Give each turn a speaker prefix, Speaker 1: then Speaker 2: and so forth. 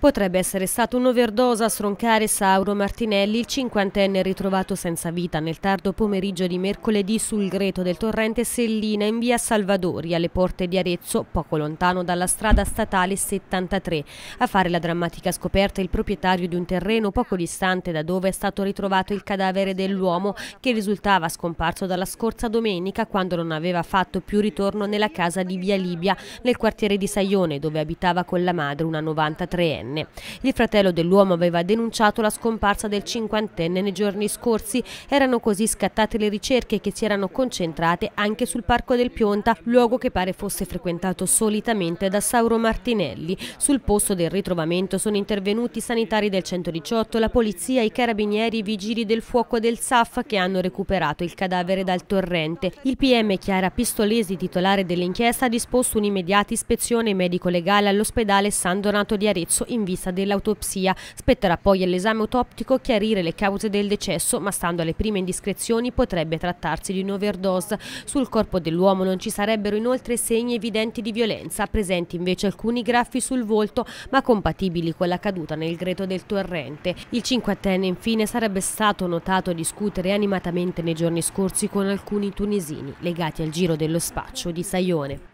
Speaker 1: Potrebbe essere stato un'overdose a stroncare Sauro Martinelli, il cinquantenne ritrovato senza vita nel tardo pomeriggio di mercoledì sul greto del torrente Sellina in via Salvadori, alle porte di Arezzo, poco lontano dalla strada statale 73. A fare la drammatica scoperta il proprietario di un terreno poco distante da dove è stato ritrovato il cadavere dell'uomo che risultava scomparso dalla scorsa domenica quando non aveva fatto più ritorno nella casa di via Libia, nel quartiere di Saione, dove abitava con la madre, una 93enne anni. Il fratello dell'uomo aveva denunciato la scomparsa del cinquantenne nei giorni scorsi. Erano così scattate le ricerche che si erano concentrate anche sul Parco del Pionta, luogo che pare fosse frequentato solitamente da Sauro Martinelli. Sul posto del ritrovamento sono intervenuti i sanitari del 118, la polizia, i carabinieri, i vigili del fuoco del SAF che hanno recuperato il cadavere dal torrente. Il PM Chiara Pistolesi, titolare dell'inchiesta, ha disposto un'immediata ispezione medico-legale all'ospedale San Donato di Arezzo in in vista dell'autopsia. Spetterà poi all'esame autoptico chiarire le cause del decesso, ma stando alle prime indiscrezioni potrebbe trattarsi di un'overdose. Sul corpo dell'uomo non ci sarebbero inoltre segni evidenti di violenza, presenti invece alcuni graffi sul volto, ma compatibili con la caduta nel greto del torrente. Il 5 cinquantenne infine sarebbe stato notato a discutere animatamente nei giorni scorsi con alcuni tunisini legati al giro dello spaccio di Saione.